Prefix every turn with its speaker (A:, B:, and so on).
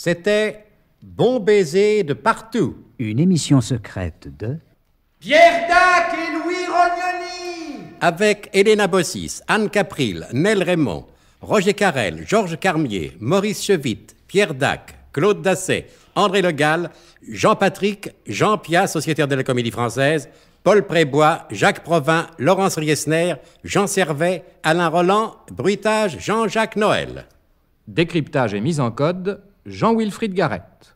A: C'était Bon baiser de partout. Une émission secrète de
B: Pierre Dac et Louis Rognoni.
A: Avec Elena Bossis, Anne Capril, Nel Raymond, Roger Carrel, Georges Carmier, Maurice Chevit, Pierre Dac, Claude Dasset, André Legal, Jean-Patrick, Jean Pia, sociétaire de la Comédie Française, Paul Prébois, Jacques Provin, Laurence Riesner, Jean Servet, Alain Roland, Bruitage, Jean-Jacques Noël. Décryptage et mise en code Jean-Wilfried Garrett.